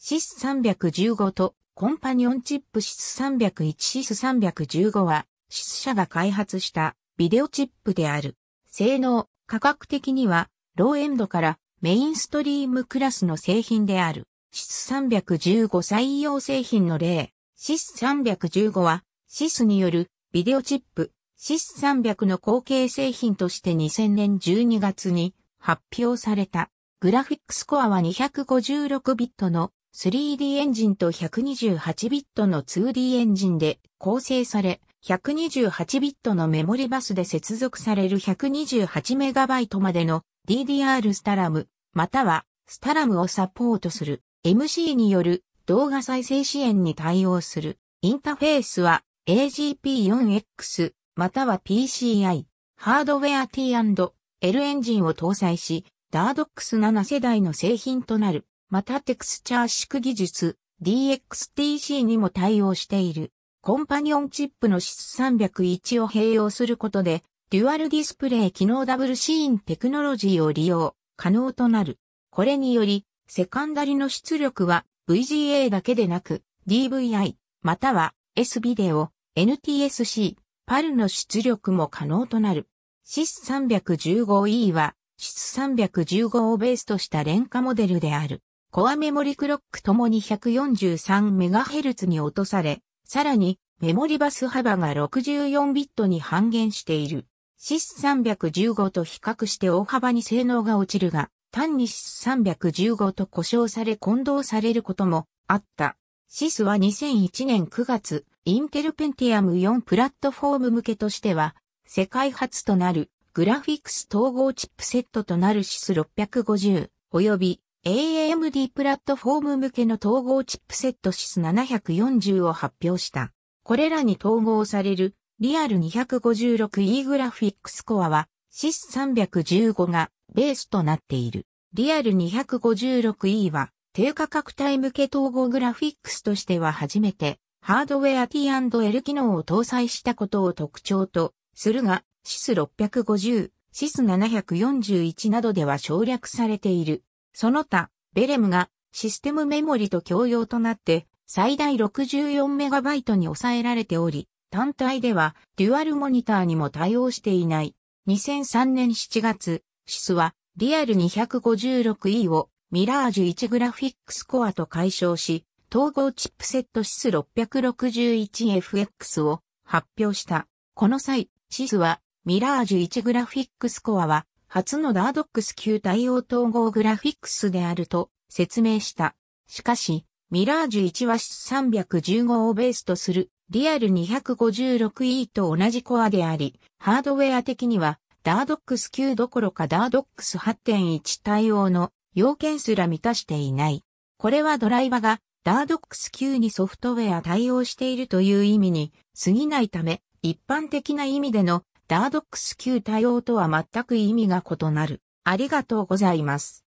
シス315とコンパニオンチップシス301シス315はシス社が開発したビデオチップである。性能、価格的にはローエンドからメインストリームクラスの製品である。シス315採用製品の例。シス315はシスによるビデオチップシス300の後継製品として2000年12月に発表された。グラフィックスコアは256ビットの 3D エンジンと128ビットの 2D エンジンで構成され、128ビットのメモリバスで接続される 128MB までの DDR スタラム、またはスタラムをサポートする MC による動画再生支援に対応するインターフェースは AGP4X または PCI ハードウェア T&L エンジンを搭載し DARDOX7 世代の製品となる。またテクスチャー縮技術 DXTC にも対応している。コンパニオンチップの SIS301 を併用することで、デュアルディスプレイ機能ダブルシーンテクノロジーを利用、可能となる。これにより、セカンダリの出力は VGA だけでなく、DVI、または S ビデオ、NTSC、パルの出力も可能となる。SIS315E は SIS315 をベースとした廉価モデルである。コアメモリクロックともに 143MHz に落とされ、さらにメモリバス幅が64ビットに半減している。SIS315 と比較して大幅に性能が落ちるが、単に SIS315 と故障され混同されることもあった。SIS は2001年9月、インテルペンティアム4プラットフォーム向けとしては、世界初となるグラフィックス統合チップセットとなる SIS650 及び AMD プラットフォーム向けの統合チップセットシス7 4 0を発表した。これらに統合されるリアル 256E グラフィックスコアはシス3 1 5がベースとなっている。リアル 256E は低価格帯向け統合グラフィックスとしては初めてハードウェア T&L 機能を搭載したことを特徴とするがシス6 5 0シス7 4 1などでは省略されている。その他、ベレムがシステムメモリと共用となって最大 64MB に抑えられており、単体ではデュアルモニターにも対応していない。2003年7月、シスはリアル 256E をミラージュ1グラフィックスコアと解消し、統合チップセットシス 661FX を発表した。この際、シスはミラージュ1グラフィックスコアは初のダードックス級対応統合グラフィックスであると説明した。しかし、ミラージュ1は315をベースとするリアル 256E と同じコアであり、ハードウェア的にはダードックス9どころかダードックス8.1対応の要件すら満たしていない。これはドライバがダードックス9にソフトウェア対応しているという意味に過ぎないため、一般的な意味でのダードックス級対応とは全く意味が異なる。ありがとうございます。